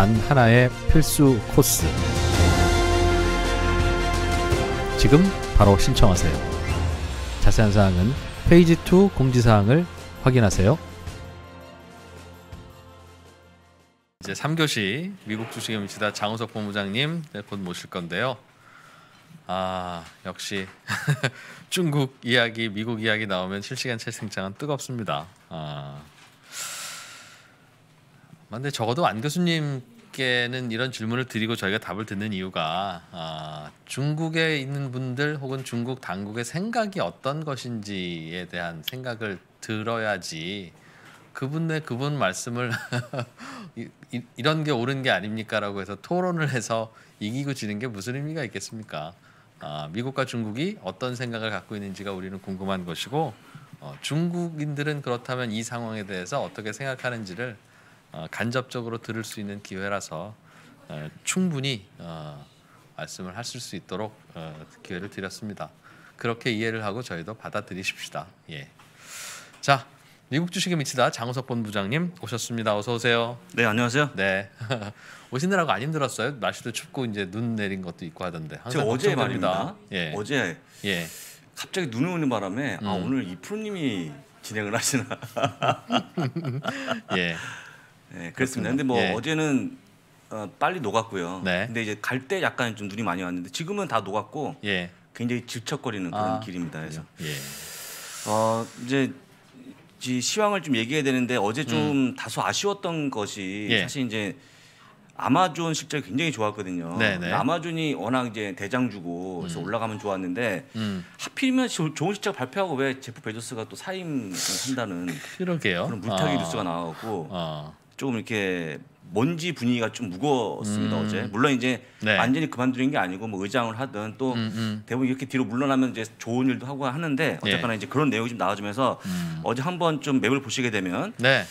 단 하나의 필수 코스. 지금 바로 신청하세요. 자세한 사항은 페이지 2 공지사항을 확인하세요. 이제 3교시 미국 주식의 미치다 장우석 본부장님 네, 곧 모실 건데요. 아 역시 중국 이야기, 미국 이야기 나오면 실시간 채팅창은 뜨겁습니다. 아. 아, 근데 적어도 안 교수님께는 이런 질문을 드리고 저희가 답을 듣는 이유가 아, 중국에 있는 분들 혹은 중국 당국의 생각이 어떤 것인지에 대한 생각을 들어야지 그분의 그분 말씀을 이, 이런 게 옳은 게 아닙니까라고 해서 토론을 해서 이기고 지는 게 무슨 의미가 있겠습니까? 아, 미국과 중국이 어떤 생각을 갖고 있는지가 우리는 궁금한 것이고 어, 중국인들은 그렇다면 이 상황에 대해서 어떻게 생각하는지를 어, 간접적으로 들을 수 있는 기회라서 어, 충분히 어, 말씀을 하실 수 있도록 기회를 드렸습니다. 그렇게 이해를 하고 저희도 받아들이십시다. 예. 자, 미국 주식에 미치다 장우석 본부장님 오셨습니다. 어서 오세요. 네, 안녕하세요. 네. 오시느라고 안 힘들었어요? 날씨도 춥고 이제 눈 내린 것도 있고 하던데. 제가 어제 말입니다. 예. 어제 예. 갑자기 눈이 오는 바람에 아, 음. 아 오늘 이 프로님이 진행을 하시나. 예. 네, 그렇습니다. 근데 뭐 예. 어제는 어, 빨리 녹았고요. 네. 근데 이제 갈 때 약간 좀 눈이 많이 왔는데 지금은 다 녹았고 예. 굉장히 질척거리는 그런 아, 길입니다. 그래서 예. 어, 이제 시황을 좀 얘기해야 되는데 어제 좀 음. 다소 아쉬웠던 것이 예. 사실 이제 아마존 실적이 굉장히 좋았거든요. 네네. 네. 아마존이 워낙 이제 대장주고 그래서 음. 올라가면 좋았는데 음. 하필이면 좋은 실적 발표하고 왜 제프 베조스가 또 사임한다는 그러게요. 그런 물타기 어. 뉴스가 나왔고 어. 조금 이렇게 먼지 분위기가 좀 무거웠습니다 음. 어제. 물론 이제 네. 완전히 그만두는 게 아니고 뭐 의장을 하든 또 음, 음. 대부분 이렇게 뒤로 물러나면 이제 좋은 일도 하고 하는데 예. 어쨌거나 네. 이제 그런 내용이 좀 나와주면서 음. 어제 한번 좀 맵을 보시게 되면 네.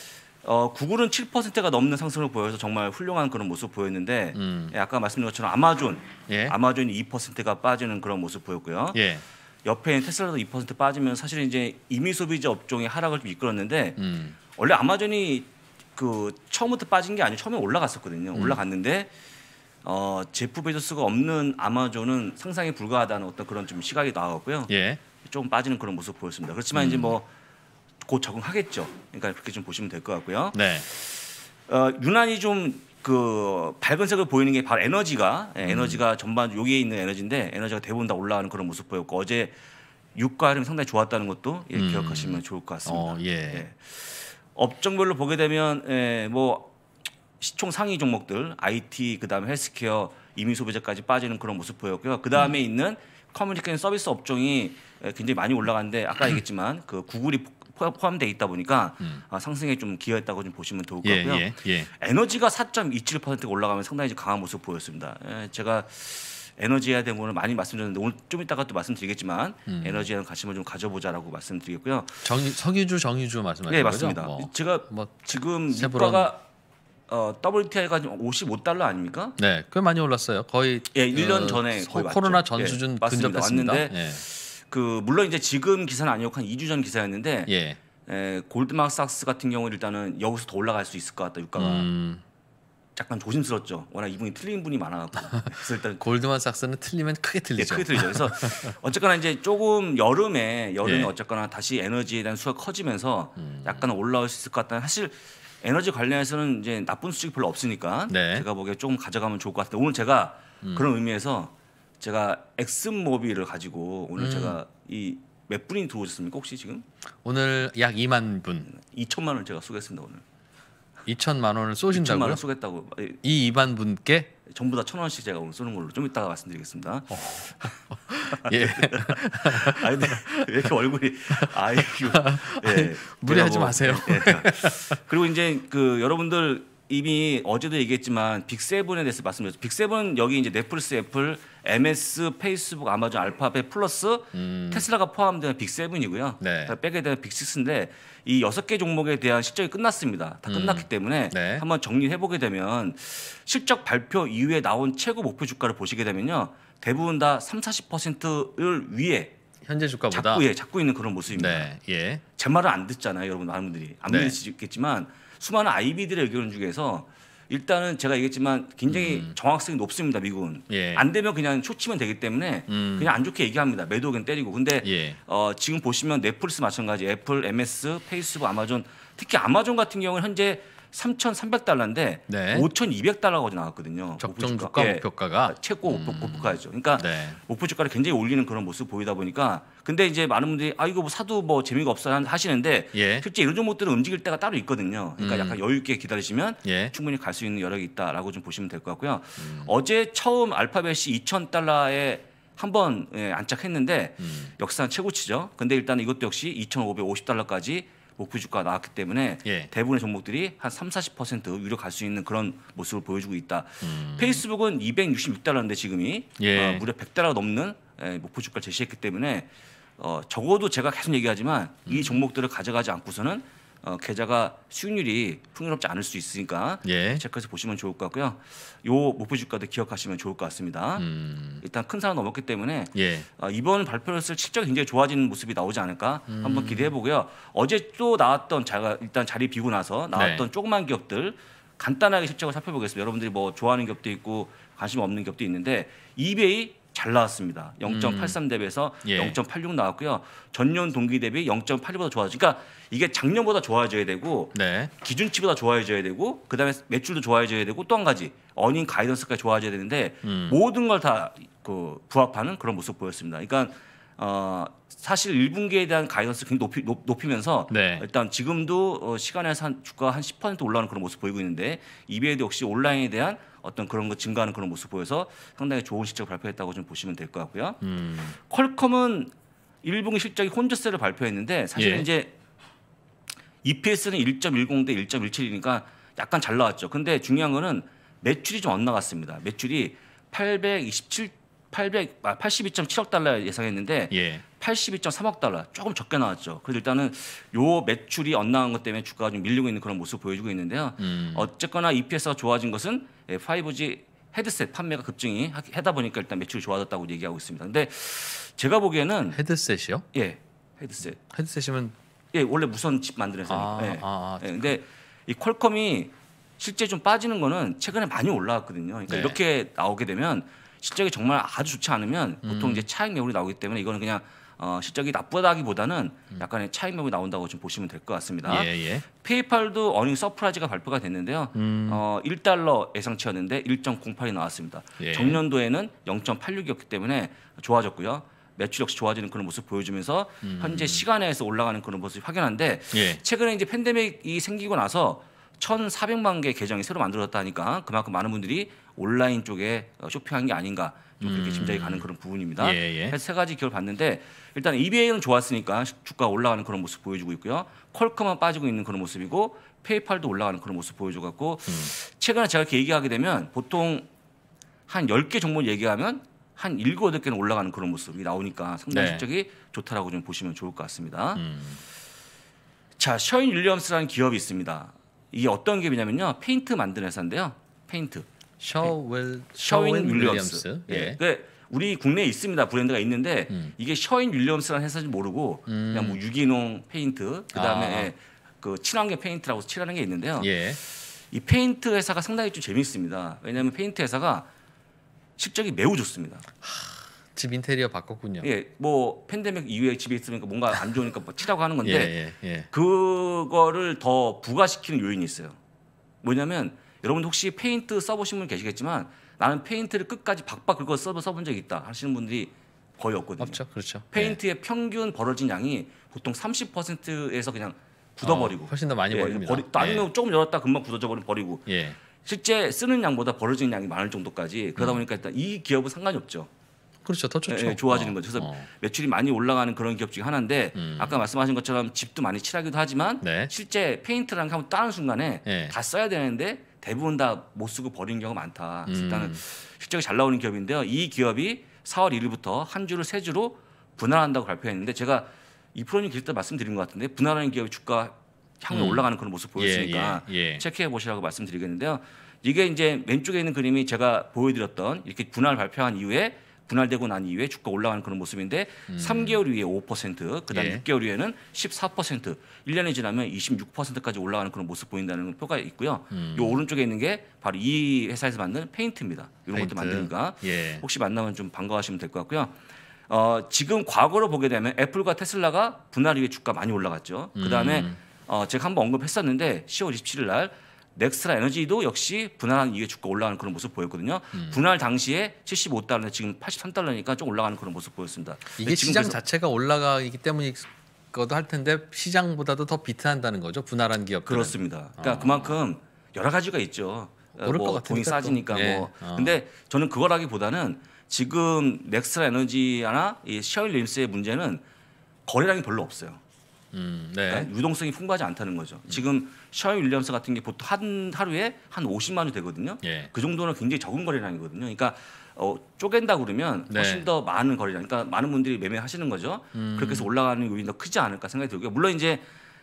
어, 구글은 7%가 넘는 상승을 보여서 정말 훌륭한 그런 모습 보였는데 음. 예, 아까 말씀드린 것처럼 아마존 예. 아마존이 2%가 빠지는 그런 모습 보였고요. 예. 옆에 있는 테슬라도 2% 빠지면 사실 이제 이미 소비자 업종의 하락을 좀 이끌었는데 음. 원래 아마존이 그 처음부터 빠진 게 아니고 처음에 올라갔었거든요. 음. 올라갔는데 어, 제프 베조스가 없는 아마존은 상상에 불과하다는 어떤 그런 좀 시각이 나왔고요. 예. 조금 빠지는 그런 모습 보였습니다. 그렇지만 음. 이제 뭐 뭐곧 적응하겠죠. 그러니까 그렇게 좀 보시면 될 것 같고요. 네. 어, 유난히 좀그 밝은 색을 보이는 게 바로 에너지가 예, 음. 에너지가 전반 여기에 있는 에너지인데 에너지가 대부분 다 올라가는 그런 모습 보였고 어제 유가 흐름 상당히 좋았다는 것도 예, 음. 기억하시면 좋을 것 같습니다. 어, 예. 예. 업종별로 보게 되면 에뭐 예, 시총 상위 종목들 IT 그다음에 헬스케어 이민 소비자까지 빠지는 그런 모습 보였고요. 그다음에 음. 있는 커뮤니케이션 서비스 업종이 예, 굉장히 많이 올라갔는데 아까 얘기했지만 그 구글이 포함돼 있다 보니까 음. 아, 상승에 좀 기여했다고 좀 보시면 좋을 것같고요 예, 예, 예. 에너지가 4.27% 올라가면 상당히 강한 모습 보였습니다. 제가 에너지에 대한 부분을 많이 말씀드렸는데 오늘 좀 이따가 또 말씀드리겠지만 음. 에너지에 대한 관심을 좀 가져보자라고 말씀드리겠고요. 정 석유주 정유주 말씀하시는 네, 거죠? 네 맞습니다. 뭐, 제가 뭐, 지금 유가가 어, WTI가 55달러 아닙니까? 네, 꽤 많이 올랐어요. 거의 예, 1년 어, 그 전에 거의 코로나 전 수준 예, 맞습니다. 근접했습니다. 는데 예. 그 물론 이제 지금 기사는 아니고 한 2주 전 기사였는데 예. 예 골드만삭스 같은 경우 는 일단은 여기서 더 올라갈 수 있을 것 같다 유가가. 음. 약간 조심스럽죠. 워낙 이분이 틀린 분이 많아갖고. 그래서 일단 골드만삭스는 틀리면 크게 예, 틀리죠. 네, 크게 틀리죠. 그래서 어쨌거나 이제 조금 여름에 여름에 예. 어쨌거나 다시 에너지에 대한 수가 커지면서 음. 약간 올라올 수 있을 것 같다. 는 사실 에너지 관련해서는 이제 나쁜 수칙이 별로 없으니까 네. 제가 보기에 조금 가져가면 좋을 것 같은데 오늘 제가 음. 그런 의미에서 제가 엑슨모빌을 가지고 오늘 음. 제가 이 몇 분이 들어오셨습니까 혹시 지금? 오늘 약 2만 분. 2천만 원 제가 쏘겠습니다 오늘. 2천만 원을 쏘신다고요? 2천만 원 쏘겠다고 이 이반 분께 전부 다 천 원씩 제가 오늘 쏘는 걸로 좀 이따가 말씀드리겠습니다. 어. 예. 아니 근데 왜 이렇게 얼굴이 아이고. 예. 무리하지 마세요. 예. 그리고 이제 그 여러분들 이미 어제도 얘기했지만 빅세븐에 대해서 말씀드렸죠. 빅세븐 여기 이제 넷플릭스, 애플, MS, 페이스북, 아마존, 알파벳 플러스 음. 테슬라가 포함된 빅세븐이고요. 네. 빼게 되는 빅식스인데 이 여섯 개 종목에 대한 실적이 끝났습니다. 다 음. 끝났기 때문에 네. 한번 정리해 보게 되면 실적 발표 이후에 나온 최고 목표 주가를 보시게 되면요. 대부분 다 3, 40%를 위에 현재 주가보다 잡고, 예, 잡고 있는 그런 모습입니다. 네. 예. 제 말을 안 듣잖아요, 여러분 많은 분들이. 안 네. 믿으시겠지만 수많은 아이비들의 의견 중에서 일단은 제가 얘기했지만 굉장히 음. 정확성이 높습니다 미국은 예. 안 되면 그냥 쇼치면 되기 때문에 음. 그냥 안 좋게 얘기합니다 매도견 때리고 근데 예. 어, 지금 보시면 넷플릭스 마찬가지 애플, MS, 페이스북, 아마존 특히 아마존 같은 경우는 현재 3,300달러인데 네. 5,200달러가 나왔거든요. 적정 주가 예. 목표가가 아, 최고 음. 목표가죠. 그러니까 네. 목표 주가를 굉장히 올리는 그런 모습 보이다 보니까 근데 이제 많은 분들이 아 이거 뭐 사도 뭐 재미가 없어 하시는데 예. 실제 이런 종목들은 움직일 때가 따로 있거든요. 그러니까 음. 약간 여유 있게 기다리시면 예. 충분히 갈 수 있는 여력이 있다라고 좀 보시면 될 것 같고요. 음. 어제 처음 알파벳이 2,000달러에 한번 예, 안착했는데 음. 역사상 최고치죠. 근데 일단 이것도 역시 2,550달러까지 목 뭐 부주가 나왔기 때문에 예. 대부분의 종목들이 한 3, 0 40% 위로 갈 수 있는 그런 모습을 보여주고 있다. 음. 페이스북은 266달러인데 지금이 예. 어, 무려 100달러 넘는 목표 예, 뭐 주가를 제시했기 때문에 어, 적어도 제가 계속 얘기하지만 음. 이 종목들을 가져가지 않고서는 어, 계좌가 수익률이 풍요롭지 않을 수 있으니까 예. 체크해서 보시면 좋을 것 같고요. 요 목표 주가도 기억하시면 좋을 것 같습니다. 음. 일단 큰 사람 넘었기 때문에 예. 어, 이번 발표했을 실적이 굉장히 좋아지는 모습이 나오지 않을까 음. 한번 기대해 보고요. 어제 또 나왔던 자가 일단 자리 비고 나서 나왔던 네. 조그만 기업들 간단하게 실적을 살펴보겠습니다. 여러분들이 뭐 좋아하는 기업도 있고 관심 없는 기업도 있는데 이베이 잘 나왔습니다. 0.83 음. 대비해서 예. 0.86 나왔고요. 전년 동기 대비 0.86보다 좋아져. 그러니까 이게 작년보다 좋아져야 되고 네. 기준치보다 좋아져야 되고 그다음에 매출도 좋아져야 되고 또 한 가지 어닝 가이던스까지 좋아져야 되는데 음. 모든 걸 다 그 부합하는 그런 모습 보였습니다. 그러니까 어, 사실 1분기에 대한 가이던스 굉장히 높이, 면서 네. 일단 지금도 어, 시간에서 한 주가 한10% 올라오는 그런 모습 보이고 있는데 이베에도 역시 온라인에 대한 어떤 그런 거 증가하는 그런 모습 보여서 상당히 좋은 실적을 발표했다고 좀 보시면 될 것 같고요. 음. 퀄컴은 1분기 실적이 혼자세를 발표했는데 사실 예. 이제 EPS는 1.10대 1.17이니까 약간 잘 나왔죠. 근데 중요한 거는 매출이 좀 안나갔습니다 매출이 827 800, 아, 82.7억 달러 예상했는데 예. 82.3억 달러 조금 적게 나왔죠. 그래서 일단은 요 매출이 엇나간 것 때문에 주가가 좀 밀리고 있는 그런 모습 을 보여주고 있는데요. 음. 어쨌거나 EPS가 좋아진 것은 5G 예, 헤드셋 판매가 급증이 하다 보니까 일단 매출이 좋아졌다고 얘기하고 있습니다. 근데 제가 보기에는 헤드셋이요? 예, 헤드셋. 헤드셋이면 예 원래 무선 칩 만드는 회사니까 아, 예. 아, 아, 예. 근데 이 퀄컴이 실제 좀 빠지는 거는 최근에 많이 올라왔거든요. 그러니까 네. 이렇게 나오게 되면 실적이 정말 아주 좋지 않으면 음. 보통 이제 차익 매물이 나오기 때문에 이거는 그냥 어, 실적이 나쁘다기보다는 음. 약간의 차익 매물이 나온다고 좀 보시면 될 것 같습니다. 예, 예. 페이팔도 어닝 서프라이즈가 발표가 됐는데요. 음. 어, 1달러 예상치였는데 1.08이 나왔습니다. 예. 정년도에는 0.86이었기 때문에 좋아졌고요. 매출 역시 좋아지는 그런 모습 보여주면서 음. 현재 시간에서 올라가는 그런 모습이 확연한데 예. 최근에 이제 팬데믹이 생기고 나서 1,400만 개 계정이 새로 만들어졌다니까 그만큼 많은 분들이 온라인 쪽에 어, 쇼핑한 게 아닌가 좀 그렇게 음. 짐작이 가는 그런 부분입니다. 예, 예. 그래서 세 가지 기업을 봤는데 일단 EBA는 좋았으니까 주가 올라가는 그런 모습 보여주고 있고요. 퀄컴만 빠지고 있는 그런 모습이고 페이팔도 올라가는 그런 모습 보여줘갖고 음. 최근에 제가 이렇게 얘기하게 되면 보통 한1 0개 종목 얘기하면 한 7, 8 개는 올라가는 그런 모습이 나오니까 상당히 네. 실적이 좋다라고 좀 보시면 좋을 것 같습니다. 음. 자, 셔인 윌리엄스라는 기업이 있습니다. 이게 어떤 기업이냐면요. 페인트 만드는 회사인데요. 페인트. 셔웰 셔윈 윌리엄스. 예. 네. 우리 국내에 있습니다. 브랜드가 있는데 음. 이게 셔인 윌리엄스라는 회사인지 모르고 음. 그냥 뭐 음. 유기농 페인트 그다음에 아. 그 친환경 페인트라고 칠하는 게 있는데요. 예. 이 페인트 회사가 상당히 좀 재미있습니다. 왜냐하면 페인트 회사가 실적이 매우 좋습니다. 하, 집 인테리어 바꿨군요. 예, 뭐 팬데믹 이후에 집에 있으니까 뭔가 안 좋으니까 뭐 치라고 하는 건데 예, 예, 예. 그거를 더 부가시키는 요인이 있어요. 뭐냐면 여러분 혹시 페인트 써보신 분 계시겠지만 나는 페인트를 끝까지 박박 긁어 써, 써본 적이 있다 하시는 분들이 거의 없거든요. 없죠. 그렇죠. 네. 페인트의 네. 평균 벌어진 양이 보통 30%에서 그냥 굳어버리고 어, 훨씬 더 많이 예, 버립니다. 버리, 나중에 예. 조금 열었다 금방 굳어져 버리면 버리고 예. 실제 쓰는 양보다 벌어진 양이 많을 정도까지 그러다 음. 보니까 일단 이 기업은 상관이 없죠. 그렇죠. 더 좋죠. 예, 예, 좋아지는 어, 거죠. 그래서 어. 매출이 많이 올라가는 그런 기업 중에 하나인데 음. 아까 말씀하신 것처럼 집도 많이 칠하기도 하지만 네. 실제 페인트랑 한번 따는 순간에 예. 다 써야 되는데 대부분 다 못 쓰고 버리는 경우가 많다. 음. 일단은 실적이 잘 나오는 기업인데요. 이 기업이 4월 1일부터 한 주를 세 주로 분할한다고 발표했는데 제가 이 프로님 길때 말씀드린 것 같은데 분할하는 기업의 주가 향후 음. 올라가는 그런 모습 예, 보였으니까 예, 예, 예. 체크해 보시라고 말씀드리겠는데요. 이게 이제 왼쪽에 있는 그림이 제가 보여드렸던 이렇게 분할 발표한 이후에 분할되고 난 이후에 주가 올라가는 그런 모습인데 음. 3개월 위에 5%, 그다음 예. 6개월 위에는 14%, 1년이 지나면 26%까지 올라가는 그런 모습 보인다는 표가 있고요. 음. 요 오른쪽에 있는 게 바로 이 회사에서 만든 페인트입니다. 이런 페인트. 것도 만드니까 예. 혹시 만나면 좀 반가워하시면 될 것 같고요. 어, 지금 과거로 보게 되면 애플과 테슬라가 분할 이후에 주가 많이 올라갔죠. 그다음에 음. 어, 제가 한번 언급했었는데 10월 27일 날 넥스라 트 에너지도 역시 분할 한 이게 주가 올라가는 그런 모습 보였거든요. 음. 분할 당시에 75달러 지금 83달러니까 좀 올라가는 그런 모습 보였습니다. 이게 시장 자체가 올라가기 때문에 것도할 텐데 시장보다도 더 비트한다는 거죠 분할한 기업 그렇습니다. 그러니까 어. 그만큼 여러 가지가 있죠. 어, 뭐 돈이 싸지니까 예. 뭐. 어. 근데 저는 그거라기보다는 지금 넥스라 트 에너지나 이 셔일 림스의 문제는 거래량이 별로 없어요. 음, 네. 그러니까 유동성이 풍부하지 않다는 거죠. 음. 지금 셔 윌리엄스 같은 게 보통 한 하루에 한 50만 원 되거든요. 예. 그 정도는 굉장히 적은 거래량이거든요. 그러니까 어, 쪼갠다 그러면 네. 훨씬 더 많은 거래량, 그러니까 많은 분들이 매매하시는 거죠. 음. 그렇게 해서 올라가는 요인이 더 크지 않을까 생각이 들고요. 물론 이제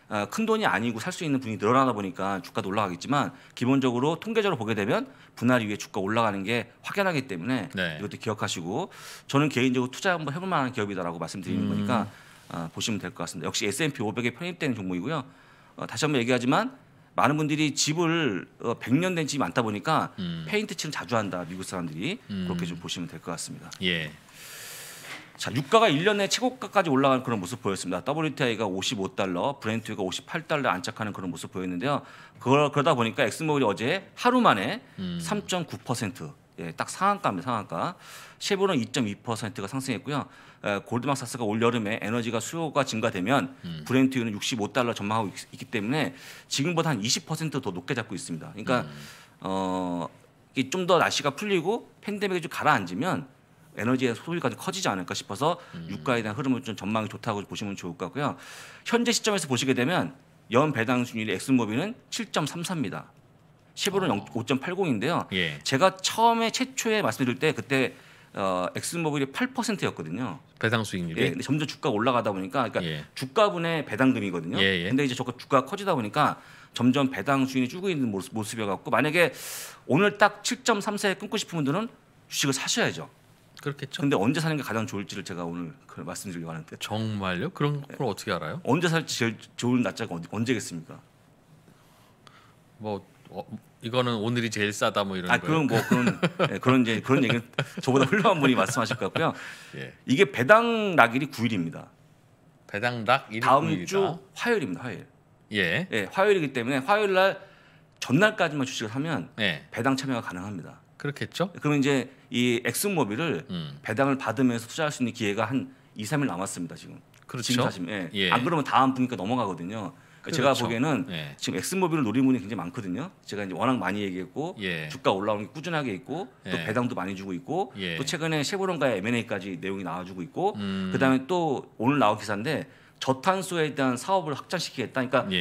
어, 큰 돈이 아니고 살 수 있는 분이 늘어나다 보니까 주가도 올라가겠지만 기본적으로 통계적으로 보게 되면 분할 이후에 주가 올라가는 게 확연하기 때문에 네. 이것도 기억하시고 저는 개인적으로 투자 한번 해볼 만한 기업이다라고 말씀드리는 음. 거니까 아, 보시면 될 것 같습니다. 역시 S&P 500에 편입되는 종목이고요. 어, 다시 한번 얘기하지만 많은 분들이 집을 100년 어, 된 집이 많다 보니까 음. 페인트 칠을 자주 한다 미국 사람들이 음. 그렇게 좀 보시면 될 것 같습니다. 예. 자 유가가 1년에 최고가까지 올라간 그런 모습 보였습니다. WTI가 55달러, 브랜트유가 58달러 안착하는 그런 모습 보였는데요. 그걸, 그러다 보니까 엑스모빌이 어제 하루 만에 음. 3.9% 예, 딱 상한가입니다. 상한가. 실버는 2.2%가 상승했고요. 에, 골드만삭스가 올 여름에 에너지가 수요가 증가되면 음. 브렌트유는 65달러 전망하고 있, 기 때문에 지금보다 한 20%더 높게 잡고 있습니다. 그러니까 음. 어, 좀더 날씨가 풀리고 팬데믹이 좀 가라앉으면 에너지의 소비가 커지지 않을까 싶어서 음. 유가에 대한 흐름은 좀 전망이 좋다고 보시면 좋을 것 같고요. 현재 시점에서 보시게 되면 연 배당 순위의 엑슨모빌은 7.34입니다. 11호는 5.80인데요. 예. 제가 처음에 최초에 말씀드릴 때 그때 어, 엑스모빌이 8%였거든요. 배당 수익률이. 예, 근데 점점 주가 가 올라가다 보니까 그러니까 예. 주가분의 배당금이거든요. 예예. 예. 근데 이제 저거 주가 가 커지다 보니까 점점 배당 수익이 줄고 있는 모습, 모습이어 갖고 만약에 오늘 딱 7.3세에 끊고 싶은 분들은 주식을 사셔야죠. 그렇겠죠. 근데 언제 사는 게 가장 좋을지를 제가 오늘 그 말씀드리려고 하는데. 정말요? 그런 걸 네. 어떻게 알아요? 언제 살지 제일 좋은 날짜가 언제겠습니까? 뭐 어, 이거는 오늘이 제일 싸다 뭐 이런 아, 그런 뭐 그런 네, 그런 이제 그런 얘기 저보다 훌륭한 분이 말씀하실 것 같고요. 예. 이게 배당 낙일이 9일입니다. 배당 낙 다음 9일이다. 주 화요일입니다. 화요일. 예. 예. 화요일이기 때문에 화요일 날 전날까지만 주식을 하면 예. 배당 참여가 가능합니다. 그렇겠죠? 그러면 이제 이 엑스모빌을 음. 배당을 받으면서 투자할 수 있는 기회가 한 2, 3일 남았습니다, 지금. 그렇죠. 지금 사실 예. 예. 안 그러면 다음 분기까 넘어가거든요. 그러니까 그렇죠. 제가 보기에는 예. 지금 엑스모빌을 노리는 분이 굉장히 많거든요. 제가 이제 워낙 많이 얘기했고 예. 주가 올라오는 게 꾸준하게 있고 또 예. 배당도 많이 주고 있고 예. 또 최근에 쉐보론과의 M&A까지 내용이 나와주고 있고 음. 그다음에 또 오늘 나온 기사인데 저탄소에 대한 사업을 확장시키겠다. 그러니까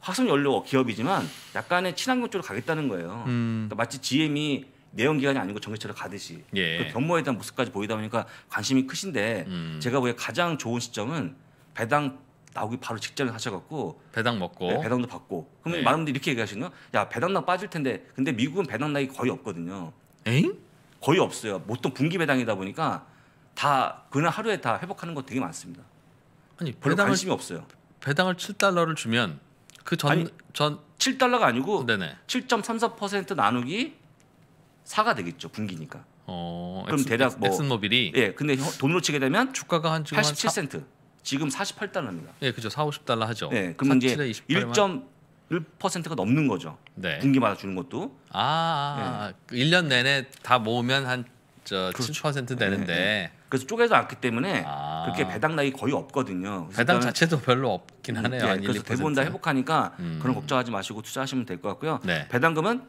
화석 예. 연료 기업이지만 약간의 친환경 쪽으로 가겠다는 거예요. 음. 그러니까 마치 GM이 내연기관이 아니고 전기차를 가듯이 그 변모에 대한 모습까지 보이다 보니까 관심이 크신데 음. 제가 보기에 가장 좋은 시점은 배당 나오기 바로 직전에 하셔갖고 배당 먹고 네, 배당도 받고 그러면 네. 많은 분들이 이렇게 얘기하시는 거야 배당나 빠질 텐데 근데 미국은 배당나이 거의 없거든요 에잉? 거의 없어요 보통 분기 배당이다 보니까 다 그날 하루에 다 회복하는 거 되게 많습니다 아니 별 배당을, 관심이 없어요 배당을 7달러를 주면 그 전 전 7달러가 아니고 7.34% 나누기 4가 되겠죠 분기니까 어, 그럼 엑스, 대략 뭐 엑슨모빌이 예 근데 돈으로 치게 되면 주가가 한 87센트 지금 48달러입니다. 예, 그죠. 4, 50달러 하죠. 네, 그럼 이제 1 1%가 넘는 거죠. 네. 분기마다 주는 것도. 아, 네. 아, 1년 아. 그 내내 다 모으면 한저7% 그렇죠. 되는데. 네, 네. 그래서 쪼개서 왔기 때문에 아. 그렇게 배당 나이 거의 없거든요. 배당 자체도 별로 없긴 하네요. 네, 그래서 대부분 다 회복하니까 음. 그런 걱정하지 마시고 투자하시면 될 것 같고요. 네. 배당금은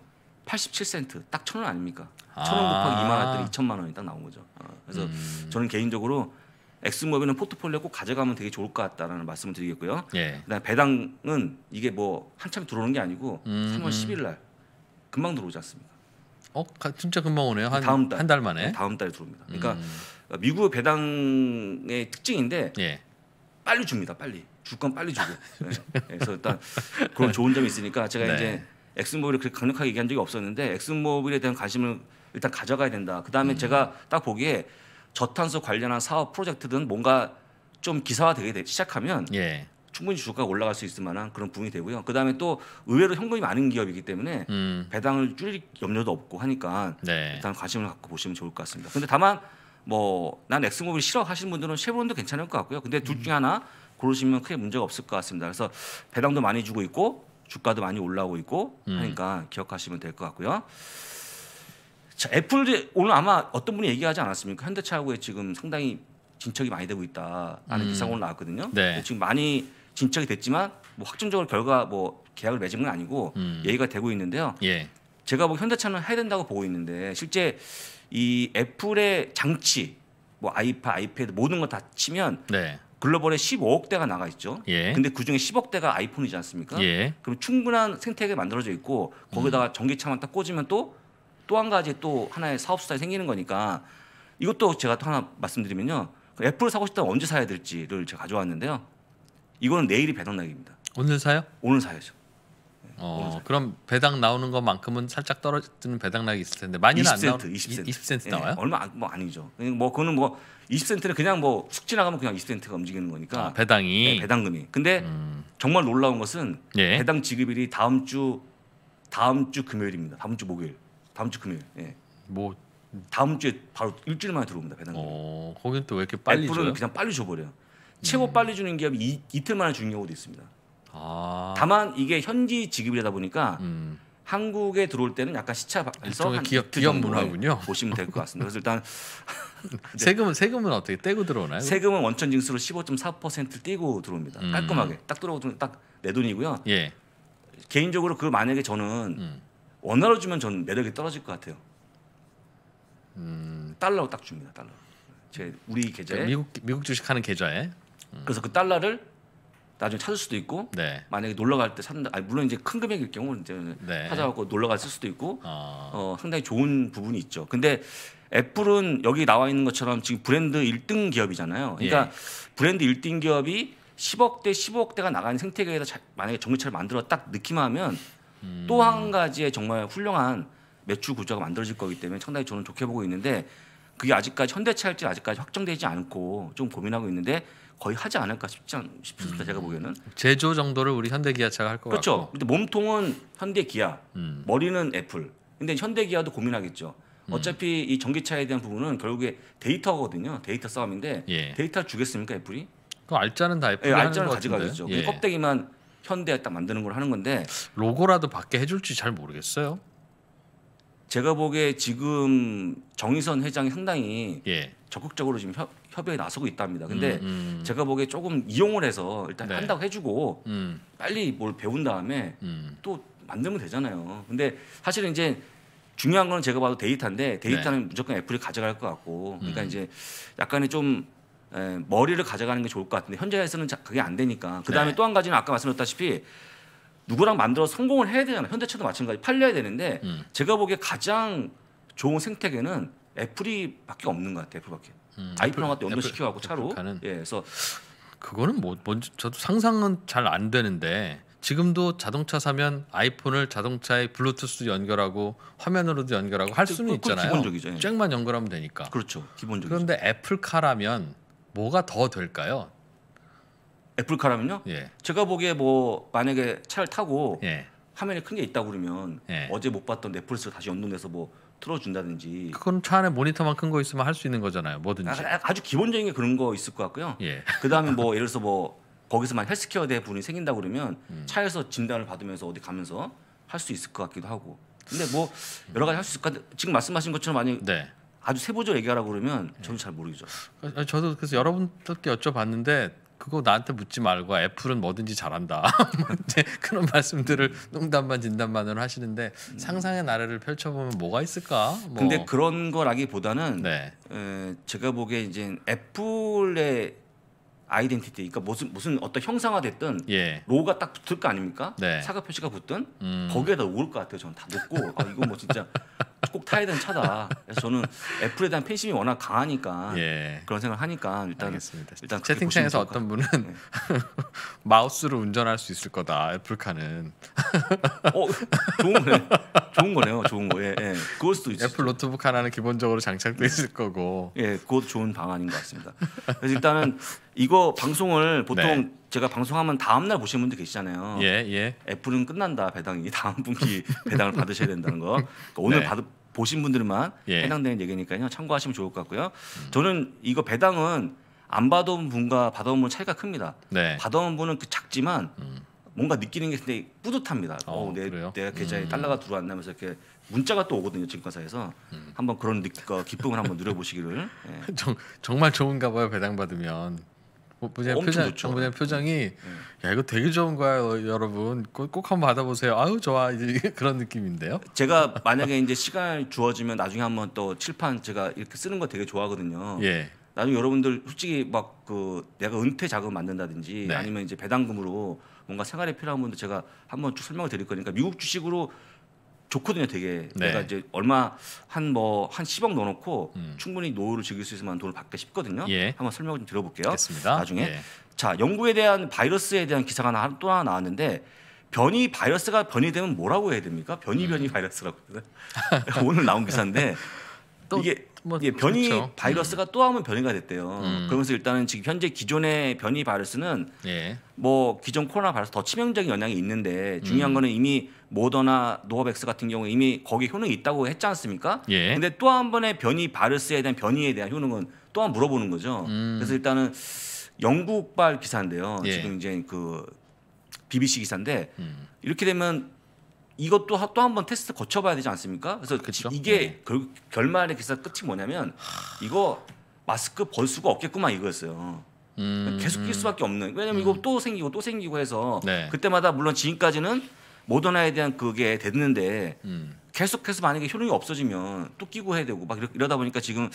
87센트, 딱1 0 0 0원 아닙니까? 1 0 0 0원 아. 곱하기 2만 원들이 2 0 0 0만 원이 딱 나온 거죠. 어, 그래서 음. 저는 개인적으로 엑스모빌은 포트폴리오 꼭 가져가면 되게 좋을 것 같다라는 말씀을 드리겠고요. 예. 그다음 배당은 이게 뭐 한참 들어오는 게 아니고 음. 3월 10일 음. 날 금방 들어오지 않습니까? 어, 진짜 금방 오네요. 한 다음 달, 한달 만에. 네, 다음 달에 들어옵니다. 음. 그러니까 음. 미국 배당의 특징인데 예. 빨리 줍니다. 빨리 줄건 빨리 주고. 네. 그래서 일단 그런 좋은 점이 있으니까 제가 네. 이제 엑스모빌을 그렇게 강력하게 얘기한 적이 없었는데 엑스모빌에 대한 관심을 일단 가져가야 된다. 그다음에 음. 제가 딱 보기에 저탄소 관련한 사업 프로젝트든 뭔가 좀 기사화되기 게 시작하면 예. 충분히 주가가 올라갈 수 있을 만한 그런 부분이 되고요. 그다음에 또 의외로 현금이 많은 기업이기 때문에 음. 배당을 줄일 염려도 없고 하니까 네. 일단 관심을 갖고 보시면 좋을 것 같습니다. 근데 다만 뭐 난 엑스모빌 싫어 하시는 분들은 쉐보론도 괜찮을 것 같고요. 근데 둘 중에 음. 하나 고르시면 크게 문제가 없을 것 같습니다. 그래서 배당도 많이 주고 있고 주가도 많이 올라오고 있고 음. 하니까 음. 기억하시면 될 것 같고요. 자, 애플 이 오늘 아마 어떤 분이 얘기하지 않았습니까? 현대차하고의 지금 상당히 진척이 많이 되고 있다라는 음. 기사가 오늘 나왔거든요. 네. 지금 많이 진척이 됐지만 뭐 확정적으로 결과 뭐 계약을 맺은 건 아니고 음. 얘기가 되고 있는데요. 예. 제가 뭐 현대차는 해야 된다고 보고 있는데 실제 이 애플의 장치 뭐 아이파, 아이패드 모든 거다 치면 네. 글로벌에 15억 대가 나가 있죠. 예. 근데 그 중에 10억 대가 아이폰이지 않습니까? 예. 그럼 충분한 생태계 만들어져 있고 거기다가 전기차만 딱 꽂으면 또 또한 가지 또 하나의 사업 수단이 생기는 거니까 이것도 제가 또 하나 말씀드리면요. 그 애플을 사고 싶다면 언제 사야 될지를 제가 가져왔는데요. 이거는 내일이 배당 날입니다. 오늘 사요? 오늘 사야죠. 네, 어, 그럼 배당 나오는 것만큼은 살짝 떨어지는 배당 날이 있을 텐데 많이는 20센트, 안 나오. 20센트, 20센트 나와요? 네, 얼마 뭐 아니죠. 뭐 그거는 뭐 20센트는 그냥 뭐 숙지 나가면 그냥 20센트가 움직이는 거니까. 아, 배당이. 네, 배당금이. 근데 음. 정말 놀라운 것은 예. 배당 지급일이 다음 주 다음 주 금요일입니다. 다음 주 목요일. 다음 주 금요일. 예. 뭐 다음 주에 바로 일주일 만에 들어옵니다 배당금. 어, 거긴 또왜 이렇게 빨리 줘요? 그냥 빨리 줘버려요. 최고 음. 빨리 주는 기업이 이, 틀 만에 주는 경우도 있습니다. 아. 다만 이게 현지 지급이다 보니까 음. 한국에 들어올 때는 약간 시차에서 기업, 기업 문화군요. 보시면 될 것 같습니다. 그래서 일단 세금은 세금은 어떻게 떼고 들어오나요? 세금은 원천 징수로 15.4%를 떼고 들어옵니다. 음. 깔끔하게 딱 들어오고 딱내 돈이고요. 예. 개인적으로 그 만약에 저는 음. 원화로 주면 전 매력이 떨어질 것 같아요. 음. 달러로 딱 줍니다. 달러. 제 우리 계좌에 그 미국 미국 주식 하는 계좌에. 음. 그래서 그 달러를 나중에 찾을 수도 있고 네. 만약에 놀러 갈때찾다 아니 물론 이제 큰 금액일 경우 이제 네. 찾아갖고 놀러 갔 수도 있고 어. 어. 상당히 좋은 부분이 있죠 근데 애플은 여기 나와 있는 것처럼 지금 브랜드 1등 기업이잖아요 그러니까 예. 브랜드 1등 기업이 10억대 15억대가 나가는 생태계에서 자, 만약에 전기차를 만들어 딱 느낌하면 음. 또한 가지의 정말 훌륭한 매출 구조가 만들어질 거기 때문에 상당히 저는 좋게 보고 있는데 그게 아직까지 현대차 일지 아직까지 확정되지 않고 좀 고민하고 있는데 거의 하지 않을까 싶지 않, 싶습니다. 음. 제가 보기에는 제조 정도를 우리 현대기아차가 할것 그렇죠. 같고 그렇죠. 근데 몸통은 현대기아, 음. 머리는 애플. 근데 현대기아도 고민하겠죠. 음. 어차피 이 전기차에 대한 부분은 결국에 데이터거든요. 데이터 싸움인데 예. 데이터 주겠습니까 애플이? 그 알짜는 다 애플이 예, 알짜는 가져가겠죠. 예. 껍데기만 현대에 딱 만드는 걸 하는 건데 로고라도 받게 해줄지 잘 모르겠어요. 제가 보기에 지금 정의선 회장이 상당히 예. 적극적으로 지금 협, 협의에 나서고 있답니다. 근데 음, 음. 제가 보기에 조금 이용을 해서 일단 네. 한다고 해주고 음. 빨리 뭘 배운 다음에 음. 또 만들면 되잖아요. 근데 사실은 이제 중요한 건 제가 봐도 데이터인데 데이터는 네. 무조건 애플이 가져갈 것 같고 그러니까 음. 이제 약간의 좀 예, 머리를 가져가는 게 좋을 것 같은데 현재에서는 그게 안 되니까 그 다음에 네. 또한 가지는 아까 말씀드렸다시피 누구랑 만들어 성공을 해야 되잖아요 현대차도 마찬가지 팔려야 되는데 음. 제가 보기에 가장 좋은 생태계는 애플이밖에 없는 것 같아요 애플밖에 음, 아이폰 같 연동시켜갖고 차로 애플카는. 예 그래서 그거는 뭐 뭔지 저도 상상은 잘 안 되는데 지금도 자동차 사면 아이폰을 자동차에 블루투스 연결하고 화면으로도 연결하고 할 수는 그, 그, 있잖아요. 기본적이죠. 예. 잭만 연결하면 되니까. 그렇죠. 기본적이죠. 그런데 애플카라면 뭐가 더 될까요? 애플카라면요? 예. 제가 보기에 뭐 만약에 차를 타고 예. 화면이 큰 게 있다고 그러면 예. 어제 못 봤던 넷플릭스 다시 연동해서 뭐 틀어준다든지 그건 차 안에 모니터만 큰 거 있으면 할 수 있는 거잖아요 뭐든지 아, 아 주 기본적인 게 그런 거 있을 것 같고요 예. 그다음에 뭐 예를 들어서 뭐 거기서만 헬스케어 대 분이 생긴다 그러면 음. 차에서 진단을 받으면서 어디 가면서 할 수 있을 것 같기도 하고 근데 뭐 여러 가지 할 수 있을 것 같은데 지금 말씀하신 것처럼 만약 네. 아주 세부적으로 얘기하라고 그러면 네. 저는잘 모르죠. 아, 아, 저도 그래서 여러분들께 여쭤봤는데 그거 나한테 묻지 말고 애플은 뭐든지 잘한다. 이제 그런 말씀들을 음. 농담만 진담만으로 하시는데 음. 상상의 나래를 펼쳐보면 뭐가 있을까? 뭐. 근데 그런 거라기보다는 네. 에, 제가 보기에 이제 애플의 아이덴티티 그러니까 무슨 무슨 어떤 형상화됐든 예. 로우가 딱 붙을 거 아닙니까? 네. 사과 표시가 붙든 음. 거기에다 오을 것 같아요. 저는 다놓고아 이거 뭐 진짜 꼭 타야 되는 차다. 그래서 저는 애플에 대한 팬심이 워낙 강하니까 예. 그런 생각을 하니까 일단 알겠습니다. 일단 채팅창에서 어떤 분은 네. 마우스로 운전할 수 있을 거다. 애플카는 어 좋은 거네. 좋은 거네요. 좋은 거. 예, 예. 그걸 수도 있죠. 애플 노트북 하나는 기본적으로 장착돼 있을 거고. 예, 그것 도 좋은 방안인 것 같습니다. 그래서 일단은 이거 방송을 보통 네. 제가 방송하면 다음 날 보시는 분들 계시잖아요. 예, 예. 애플은 끝난다 배당이 다음 분기 배당을 받으셔야 된다는 거. 그러니까 오늘 네. 받 보신 분들만 예. 해당되는 얘기니까요. 참고하시면 좋을 것 같고요. 음. 저는 이거 배당은 안받은 분과 받아온 분 차이가 큽니다. 네. 받아온 분은 그 작지만 음. 뭔가 느끼는 게 굉장히 뿌듯합니다. 어, 어 내, 내가 계좌에 음. 달러가 들어왔나면서 이렇게 문자가 또 오거든요 증권사에서 음. 한번 그런 기쁨을 한번 누려보시기를. 예. 정, 정말 좋은가 봐요 배당 받으면. 부장 어, 표정, 본부장 어, 음. 표정이 음. 야 이거 되게 좋은 거야 어, 여러분 꼭, 꼭 한번 받아보세요. 아유 좋아 이제 그런 느낌인데요. 제가 만약에 이제 시간이 주어지면 나중에 한번 또 칠판 제가 이렇게 쓰는 거 되게 좋아하거든요. 예. 나중에 여러분들 솔직히 막그 내가 은퇴 자금 만든다든지 네. 아니면 이제 배당금으로 뭔가 생활에 필요한 분들 제가 한번 쭉 설명을 드릴 거니까 미국 주식으로 좋거든요, 되게. 네. 내가 이제 얼마 한 뭐한 십억 넣어놓고 음. 충분히 노후를 즐길 수 있을 만한 돈을 받기 쉽거든요. 예. 한번 설명을 좀 들어볼게요. 됐습니다. 나중에 예. 자 연구에 대한 바이러스에 대한 기사가 하나 또 하나 나왔는데 변이 바이러스가 변이되면 뭐라고 해야 됩니까? 변이 변이 음. 바이러스라고 오늘 나온 기사인데 또 이게 뭐이 변이 그렇죠. 음. 바이러스가 음. 또 하면 변이가 됐대요. 음. 그러면서 일단은 지금 현재 기존의 변이 바이러스는 예. 뭐 기존 코로나 바이러스 더 치명적인 영향이 있는데 중요한 음. 거는 이미 모더나 노바백스 같은 경우 이미 거기에 효능이 있다고 했지 않습니까? 예. 근데 또 한 번의 변이 바이러스에 대한 변이에 대한 효능은 또한 물어보는 거죠. 음. 그래서 일단은 영국발 기사인데요. 예. 지금 이제 그 BBC 기사인데 음. 이렇게 되면 이것도 또 한번 테스트 거쳐봐야 되지 않습니까? 그래서 그쵸? 이게 네. 결, 결말의 기사 끝이 뭐냐면 이거 마스크 벌 수가 없겠구만 이거였어요. 음... 계속 낄 수밖에 없는. 왜냐면 음... 이거 또 생기고 또 생기고 해서 네. 그때마다 물론 지금까지는 모더나에 대한 그게 됐는데 음... 계속해서 만약에 효능이 없어지면 또 끼고 해야 되고 막 이러다 보니까 지금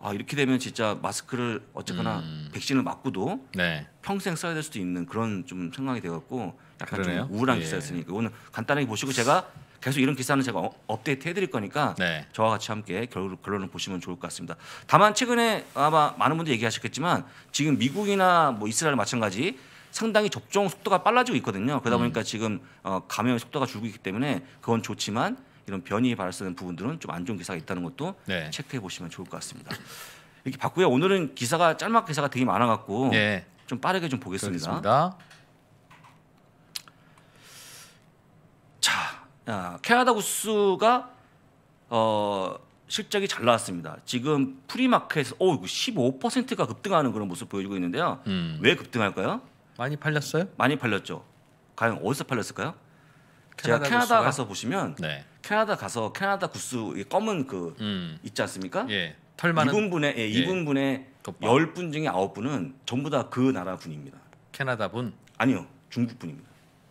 아 이렇게 되면 진짜 마스크를 어쨌거나 음. 백신을 맞고도 네. 평생 써야 될 수도 있는 그런 좀 생각이 돼갖고 약간 그러네요. 좀 우울한 예. 기사였으니까 오늘 간단하게 보시고 제가 계속 이런 기사는 제가 어, 업데이트 해드릴 거니까 네. 저와 같이 함께 결, 결론을 보시면 좋을 것 같습니다. 다만 최근에 아마 많은 분들이 얘기하셨겠지만 지금 미국이나 뭐 이스라엘 마찬가지 상당히 접종 속도가 빨라지고 있거든요. 그러다 음. 보니까 음. 지금 어, 감염의 속도가 줄고 있기 때문에 그건 좋지만 이런 변이 발생하는 부분들은 좀 안 좋은 기사가 있다는 것도 네. 체크해 보시면 좋을 것 같습니다. 이렇게 봤고요. 오늘은 기사가 짤막 기사가 되게 많아갖고 네. 좀 빠르게 좀 보겠습니다. 그렇습니다. 아, 캐나다 구스가 어, 실적이 잘 나왔습니다. 지금 프리마켓에 어, 오, 15%가 급등하는 그런 모습 보여주고 있는데요. 음. 왜 급등할까요? 많이 팔렸어요? 많이 팔렸죠. 과연 어디서 팔렸을까요? 제가 캐나다 구스가? 가서 보시면 네. 캐나다 가서 캐나다 구스 검은 그 음. 있지 않습니까? 예. 털 많은 2분분의 예, 2분분의 예. 10분 중에 9분은 전부 다 그 나라 분입니다. 캐나다 분? 아니요. 중국 분입니다.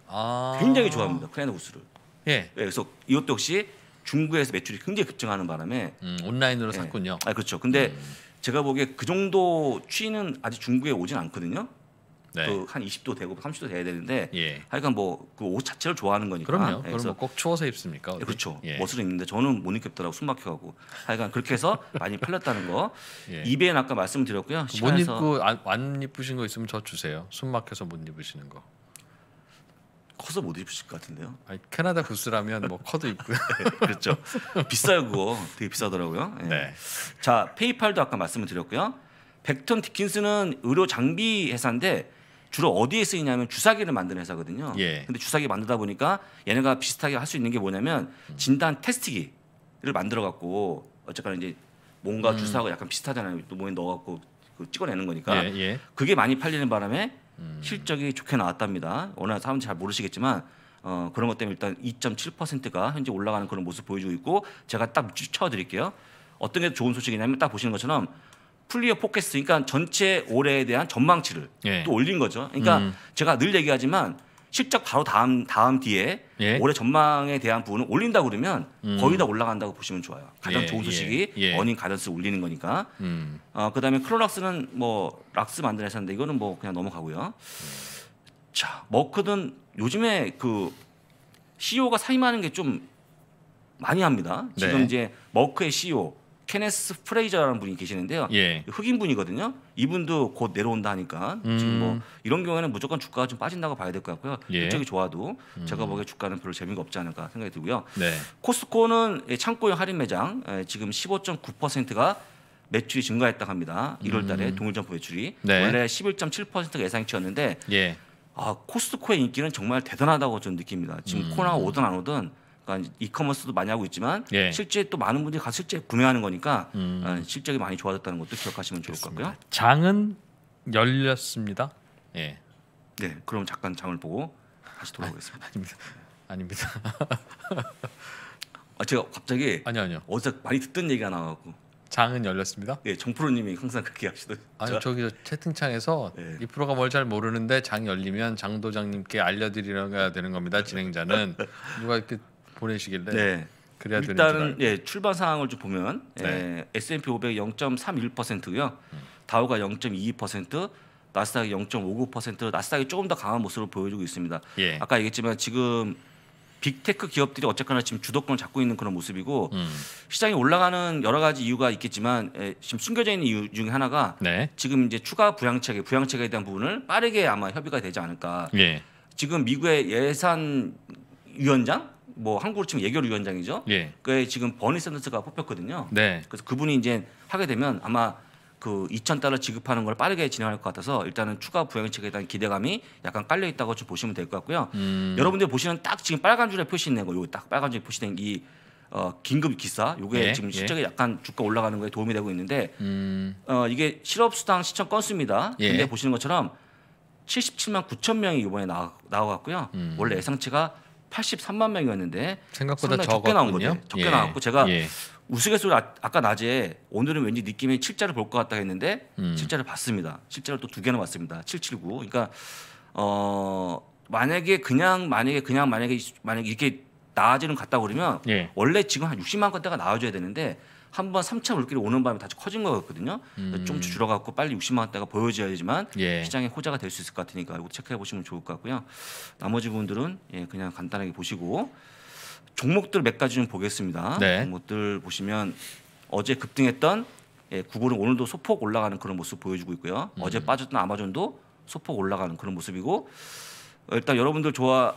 아~ 굉장히 좋아합니다. 캐나다 구스를. 예. 네, 그래서 이것도 역시 중국에서 매출이 굉장히 급증하는 바람에 음, 온라인으로 예. 샀군요. 아 그렇죠. 근데 음. 제가 보기에 그 정도 추이는 아직 중국에 오진 않거든요. 네. 그한 20도 되고 30도 돼야 되는데 예. 하여간 뭐 그 옷 자체를 좋아하는 거니까 그럼요. 예, 그럼 뭐꼭 추워서 입습니까? 예, 어디? 그렇죠. 예. 멋을 입는데 저는 못 입겠더라고 숨 막혀가고 하여간 그렇게 해서 많이 팔렸다는 거 예. 이베는 아까 말씀드렸고요. 못 입고 안, 안 입으신 거 있으면 저 주세요. 숨 막혀서 못 입으시는 거. 커서 못 입으실 것 같은데요. 아니, 캐나다 구스라면 뭐 커도 있고요. 네, 그렇죠. 비싸요 그거. 되게 비싸더라고요. 네. 네. 자 페이팔도 아까 말씀을 드렸고요. 백턴 디킨스는 의료 장비 회사인데 주로 어디에 쓰이냐면 주사기를 만드는 회사거든요. 예. 근데 주사기 만들다 보니까 얘네가 비슷하게 할 수 있는 게 뭐냐면 진단 테스트기를 만들어 갖고 어쨌거나 이제 뭔가 음. 주사하고 약간 비슷하잖아요. 또 몸에 넣어 갖고 그 찍어내는 거니까. 예, 예. 그게 많이 팔리는 바람에 음. 실적이 좋게 나왔답니다. 워낙 사람들이 잘 모르시겠지만 어, 그런 것 때문에 일단 2.7%가 현재 올라가는 그런 모습 보여주고 있고 제가 딱 쳐드릴게요. 어떤 게 좋은 소식이냐면 딱 보시는 것처럼 풀리어 포캐스 그러니까 전체 올해에 대한 전망치를 예. 또 올린 거죠. 그러니까 음. 제가 늘 얘기하지만 실적 바로 다음 다음 뒤에 예? 올해 전망에 대한 부분을 올린다 그러면 음. 거의 다 올라간다고 보시면 좋아요. 가장 예, 좋은 예, 소식이 예, 어닝 가이던스 올리는 거니까. 음. 어, 그다음에 크로락스는뭐 락스 만들회사인데 이거는 뭐 그냥 넘어가고요. 자, 머크든 요즘에 그 CEO가 사임하는 게 좀 많이 합니다. 지금 네. 이제 머크의 CEO 케네스 프레이저라는 분이 계시는데요. 예. 흑인 분이거든요. 이분도 곧 내려온다 하니까 음. 지금 뭐 음. 이런 경우에는 무조건 주가가 좀 빠진다고 봐야 될 것 같고요. 예. 이쪽이 좋아도 음. 제가 보기에 주가는 별로 재미가 없지 않을까 생각이 들고요. 네. 코스코는 창고형 할인 매장 지금 15.9%가 매출이 증가했다 고 합니다. 1월 달에 음. 동일점포 매출이 네. 원래 11.7%가 예상치였는데 예. 아, 코스트코의 인기는 정말 대단하다고 저는 느낍니다. 지금 음. 코로나가 오든 안 오든 그러니까 이커머스도 많이 하고 있지만 예. 실제 또 많은 분들이 가서 실제 구매하는 거니까 음. 아, 실적이 많이 좋아졌다는 것도 기억하시면 좋을 것 같고요. 장은 열렸습니다. 예. 네, 그럼 잠깐 장을 보고 다시 돌아오겠습니다. 아, 아닙니다. 네. 아닙니다. 아, 제가 갑자기 아니요 아니요 어제 많이 듣던 얘기가 나와갖 장은 열렸습니다. 예, 정프로님이 항상 그렇게 하시던. 아니 저기 채팅창에서 예. 이 프로가 뭘 잘 모르는데 장 열리면 장도장님께 알려드리려야 되는 겁니다. 진행자는 누가 이렇게 보내시길래 네. 그래야 일단은 예, 출발 상황을 좀 보면 예, 네. S&P 500 0.31%고요. 음. 다우가 0.22%, 나스닥이 0.59%, 나스닥이 조금 더 강한 모습을 보여주고 있습니다. 예. 아까 얘기했지만 지금 빅테크 기업들이 어쨌거나 지금 주도권을 잡고 있는 그런 모습이고 음. 시장이 올라가는 여러 가지 이유가 있겠지만 예, 지금 숨겨져 있는 이유 중에 하나가 네. 지금 이제 추가 부양책에 부양책에 대한 부분을 빠르게 아마 협의가 되지 않을까. 예. 지금 미국의 예산 위원장 뭐 한국으로 치면 예결위원장이죠. 예. 그에 지금 버니 샌더스가 뽑혔거든요. 네. 그래서 그분이 이제 하게 되면 아마 그 2천 달러 지급하는 걸 빠르게 진행할 것 같아서 일단은 추가 부양책에 대한 기대감이 약간 깔려 있다고 좀 보시면 될 것 같고요. 음. 여러분들 보시는 딱 지금 빨간 줄에 표시된 거, 요딱 빨간 줄에 표시된 이 어, 긴급 기사 요게 예, 지금 실적에 예. 약간 주가 올라가는 거에 도움이 되고 있는데 음. 어, 이게 실업수당 시청 건수입니다. 예. 근데 보시는 것처럼 77만 9천 명이 이번에 나와, 나와갔고요. 음. 원래 예상치가 83만 명이었는데 생각보다 적게 나온 거예요. 적게 예. 나왔고 제가 예. 우스갯소리 아, 까 낮에 오늘은 왠지 느낌이 7자를 볼 것 같다 했는데 음. 7자를 봤습니다. 7자를 또 두 개나 봤습니다. 779. 그러니까 어 만약에 그냥 만약에 그냥 만약에 만약에 이렇게 나아지는 갔다 그러면 예. 원래 지금 한 60만 건대가 나와줘야 되는데 한번 3차 물길이 오는 바람에 다시 커진 거였거든요. 음. 좀 줄어갖고 빨리 60만 원대가 보여져야지만 예. 시장의 호자가 될 수 있을 것 같으니까 이거 체크해 보시면 좋을 것 같고요. 나머지 분들은 예, 그냥 간단하게 보시고 종목들 몇 가지 좀 보겠습니다. 네. 종목들 보시면 어제 급등했던 예, 구글은 오늘도 소폭 올라가는 그런 모습 보여주고 있고요. 음. 어제 빠졌던 아마존도 소폭 올라가는 그런 모습이고 어, 일단 여러분들 좋아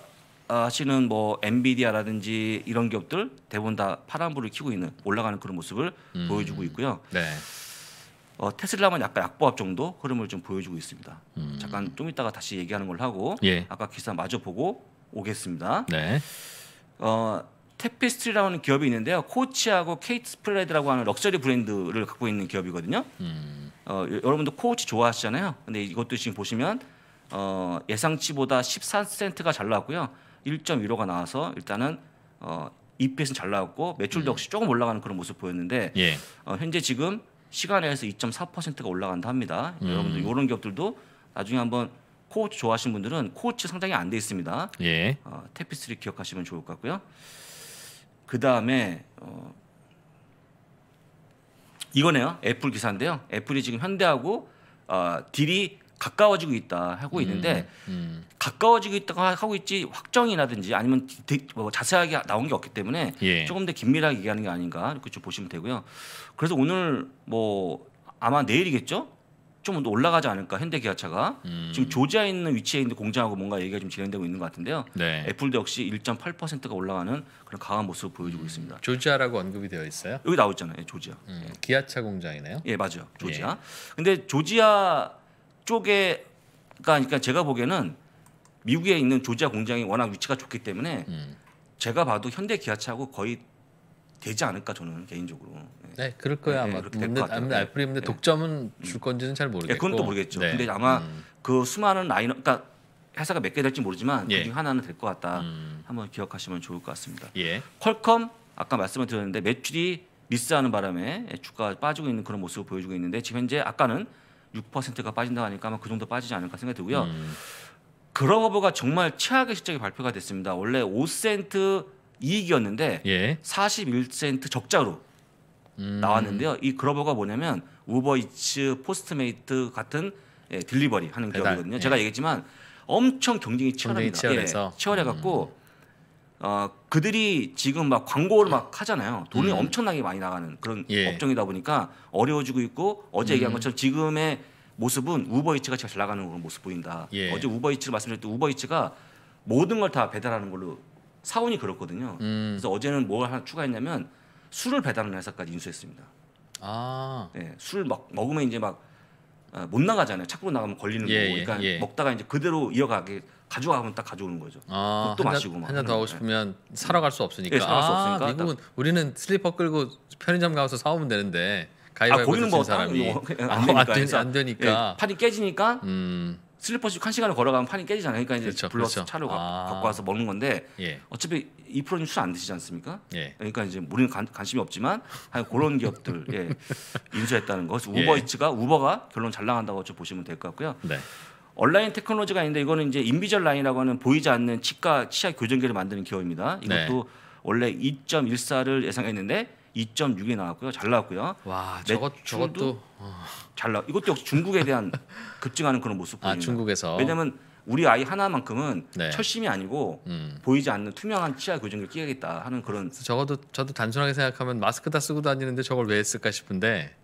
아, 하시는 뭐 엔비디아라든지 이런 기업들 대부분 다 파란불을 켜고 있는 올라가는 그런 모습을 음. 보여주고 있고요. 네. 어, 테슬라만 약간 약보합 정도 흐름을 좀 보여주고 있습니다. 음. 잠깐 좀 이따가 다시 얘기하는 걸 하고 예. 아까 기사 마저 보고 오겠습니다. 네. 어, 테피스트라는 기업이 있는데요. 코치하고 케이트 스프레드라고 하는 럭셔리 브랜드를 갖고 있는 기업이거든요. 음. 어, 여러분도 코치 좋아하시잖아요. 근데 이것도 지금 보시면 어, 예상치보다 14센트가 잘 나왔고요. 1.15가 나와서 일단은 어, EPS는 잘 나왔고 매출도 음. 역시 조금 올라가는 그런 모습 보였는데 예. 어, 현재 지금 시간에서 2.4%가 올라간다 합니다. 음. 여러분들 이런 기업들도 나중에 한번 코치 좋아하시는 분들은 코치 상장이 안 돼 있습니다. 예. 어, 테피스리 기억하시면 좋을 것 같고요. 그 다음에 어, 이거네요. 애플 기사인데요. 애플이 지금 현대하고 어, 딜이 가까워지고 있다 하고 음, 있는데 음, 음. 가까워지고 있다고 하고 있지 확정이라든지 아니면 디, 뭐 자세하게 나온 게 없기 때문에 예. 조금 더 긴밀하게 얘기하는 게 아닌가 이렇게 좀 보시면 되고요. 그래서 오늘 뭐 아마 내일이겠죠? 좀 올라가지 않을까 현대기아차가 음. 지금 조지아 에 있는 위치에 있는 공장하고 뭔가 얘기가 좀 진행되고 있는 것 같은데요. 네. 애플도 역시 1.8%가 올라가는 그런 강한 모습을 보여주고 음. 있습니다. 조지아라고 언급이 되어 있어요? 여기 나오잖아요, 조지아. 음. 기아차 공장이네요. 예, 맞아요, 조지아. 예. 근데 조지아 북쪽에 그러니까, 그러니까 제가 보기에는 미국에 있는 조지아 공장이 워낙 위치가 좋기 때문에 음. 제가 봐도 현대 기아차하고 거의 되지 않을까 저는 개인적으로. 네, 네 그럴 거야 네, 아마. 근데 네. 알프리인데 네. 독점은 음. 줄 건지는 잘 모르겠고. 네, 그건 또 모르겠죠. 네. 근데 아마 음. 그 수많은 라인업, 그러니까 회사가 몇 개 될지 모르지만 그 예. 그중 하나는 될 것 같다. 음. 한번 기억하시면 좋을 것 같습니다. 예. 퀄컴 아까 말씀을 드렸는데 매출이 미스하는 바람에 주가 빠지고 있는 그런 모습을 보여주고 있는데 지금 현재 아까는 6%가 빠진다고 하니까 아마 그 정도 빠지지 않을까 생각이 들고요. 음. 그러버가 정말 최악의 실적이 발표가 됐습니다. 원래 5센트 이익이었는데 예. 41센트 적자로 음. 나왔는데요. 이 그러버가 뭐냐면 우버이츠, 포스트메이트 같은 예, 딜리버리 하는 기업이거든요. 예. 제가 얘기했지만 엄청 경쟁이 치열합니다. 치열해서. 예, 치열해갖고 음. 어, 그들이 지금 막 광고를 막 하잖아요. 돈이 음. 엄청나게 많이 나가는 그런 예. 업종이다 보니까 어려워지고 있고 어제 음. 얘기한 것처럼 지금의 모습은 우버이츠가 제일 잘 나가는 그런 모습 보인다. 예. 어제 우버이츠 를 말씀드렸던 우버이츠가 모든 걸 다 배달하는 걸로 사원이 그렇거든요. 음. 그래서 어제는 뭘 하나 추가했냐면 술을 배달하는 회사까지 인수했습니다. 아. 네, 예, 술막 먹으면 이제 막 아, 못 나가잖아요. 착불로 나가면 걸리는 예, 거고. 예, 그러니까 예. 먹다가 이제 그대로 이어가게 가져가면 딱 가져오는 거죠. 아, 그 마시고 한잔 더 하고 싶으면 네. 사러 갈수 없으니까. 예, 사러 갈수 아, 없으니까. 미국은 딱. 우리는 슬리퍼 끌고 편의점 가서 사오면 되는데 가위바위보 아, 뭐, 사람이 뭐 아, 안, 되니까, 안, 되니, 안 되니까. 예, 팔이 깨지니까 음. 슬리퍼씩 한 시간을 걸어가면 팔이 깨지잖아요. 그러니까 이제 그렇죠, 불러서 그렇죠. 차를 아. 갖고 와서 먹는 건데 예. 어차피 2% 뉴스 안 드시지 않습니까? 예. 그러니까 이제 우리는 관, 심이 없지만 한 그런 기업들 예, 인수했다는 것. 예. 우버이츠가 우버가 결론 잘 나간다고 저 보시면 될 것 같고요. 네. 온라인 테크놀로지가 있는데 이거는 이제 인비전 라인이라고 하는 보이지 않는 치과 치아 교정기를 만드는 기업입니다. 이것도 네. 원래 2.14를 예상했는데 2.6이 나왔고요. 잘 나왔고요. 와, 저것 저것도 어. 잘 나. 이것도 역시 중국에 대한 급증하는 그런 모습 아, 보입니다. 아, 중국에서. 왜냐면 우리 아이 하나만큼은 네. 철심이 아니고 음. 보이지 않는 투명한 치아 교정기를 끼야겠다 하는 그런 적어도 저도 단순하게 생각하면 마스크 다 쓰고 다니는데 저걸 왜 했을까 싶은데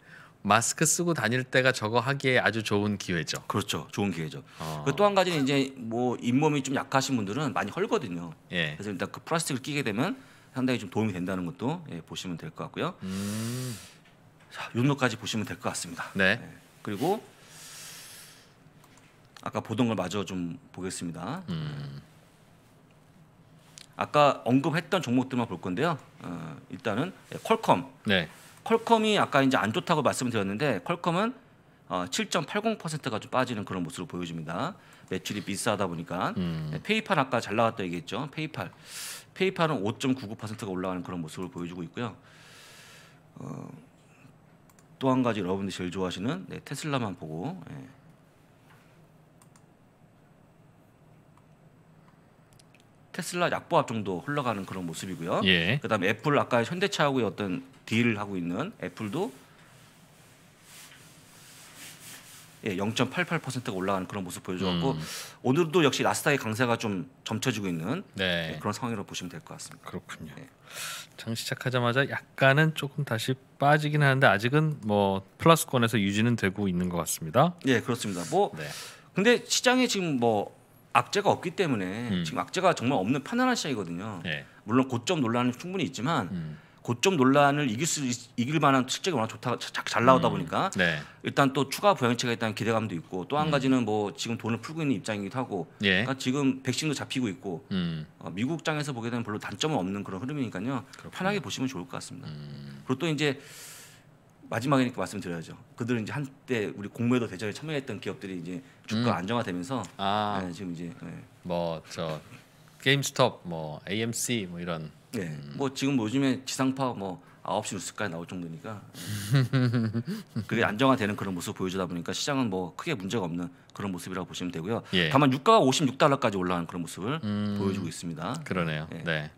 마스크 쓰고 다닐 때가 저거 하기에 아주 좋은 기회죠. 그렇죠. 좋은 기회죠. 어. 또한 가지는 이제 뭐 잇몸이 좀 약하신 분들은 많이 헐거든요. 예. 그래서 일단 그 플라스틱을 끼게 되면 상당히 좀 도움이 된다는 것도 예, 보시면 될 것 같고요. 음. 자, 요 정도까지 보시면 될 것 같습니다. 네. 예. 그리고 아까 보던 걸 마저 좀 보겠습니다. 음. 아까 언급했던 종목들만 볼 건데요. 어, 일단은 예, 퀄컴. 네. 퀄컴이 아까 이제 안 좋다고 말씀드렸는데 퀄컴은 어, 7.80%가 좀 빠지는 그런 모습을 보여줍니다. 매출이 비싸다 보니까 음. 네, 페이팔 아까 잘 나왔다 얘기했죠. 페이팔. 페이팔은 5.99%가 올라가는 그런 모습을 보여주고 있고요. 어, 또한 가지 여러분들이 제일 좋아하시는 네, 테슬라만 보고 예. 테슬라 약보합 정도 흘러가는 그런 모습이고요. 예. 그다음 애플 아까 현대차하고 어떤 딜을 하고 있는 애플도 예, 0.88%가 올라가는 그런 모습 보여주었고 음. 오늘도 역시 나스닥의 강세가 좀 점쳐지고 있는 네. 예, 그런 상황이라고 보시면 될 것 같습니다. 그렇군요. 예. 장 시작하자마자 약간은 조금 다시 빠지긴 하는데 아직은 뭐 플러스권에서 유지는 되고 있는 것 같습니다. 예, 그렇습니다. 뭐 네. 근데 시장에 지금 뭐 악재가 없기 때문에 음. 지금 악재가 정말 없는 편안한 시장이거든요. 네. 물론 고점 논란은 충분히 있지만 음. 고점 논란을 이길 수 이길 만한 실적이 워낙 좋다 자, 잘 나오다 음. 보니까 네. 일단 또 추가 보양책에 대한 기대감도 있고 또한 음. 가지는 뭐 지금 돈을 풀고 있는 입장이기도 하고 예. 그러니까 지금 백신도 잡히고 있고 음. 어, 미국 장에서 보게 되면 별로 단점은 없는 그런 흐름이니까요. 그렇군요. 편하게 보시면 좋을 것 같습니다. 그리고 또 이제 마지막이니까 말씀드려야죠. 그들은 이제 한때 우리 공모도 대전에 참여했던 기업들이 이제 주가 음. 안정화되면서 아. 네, 지금 이제 네. 뭐저 게임스톱, 뭐 AMC 뭐 이런. 네, 음. 뭐 지금 요즘에 지상파 뭐 9시 뉴스까지 나올 정도니까 그게 안정화되는 그런 모습 보여주다 보니까 시장은 뭐 크게 문제가 없는 그런 모습이라고 보시면 되고요. 예. 다만 유가가 56달러까지 올라간 그런 모습을 음. 보여주고 있습니다. 그러네요. 네. 네.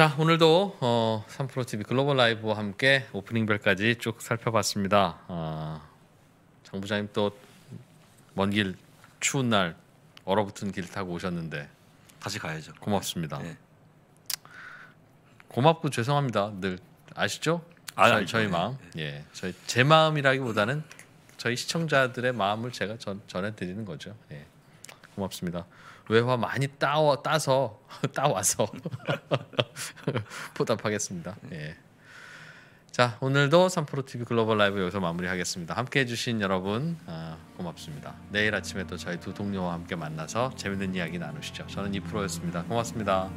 자 오늘도 어, 3프로TV 글로벌 라이브와 함께 오프닝 별까지쭉 살펴봤습니다. 어, 아, 장 부장님 또 먼 길 추운 날 얼어붙은 길 타고 오셨는데 다시 가야죠. 고맙습니다. 네. 고맙고 죄송합니다. 늘 아시죠? 아, 저희, 저희 네. 마음. 네. 예. 저희 제 마음이라기보다는 저희 시청자들의 마음을 제가 전, 전해드리는 거죠. 예. 고맙습니다. 외화 많이 따와 따서 따와서 보답하겠습니다. 예. 자 오늘도 3프로 TV 글로벌 라이브 여기서 마무리하겠습니다. 함께해 주신 여러분 아, 고맙습니다. 내일 아침에 또 저희 두 동료와 함께 만나서 재밌는 이야기 나누시죠. 저는 2프로였습니다. 고맙습니다.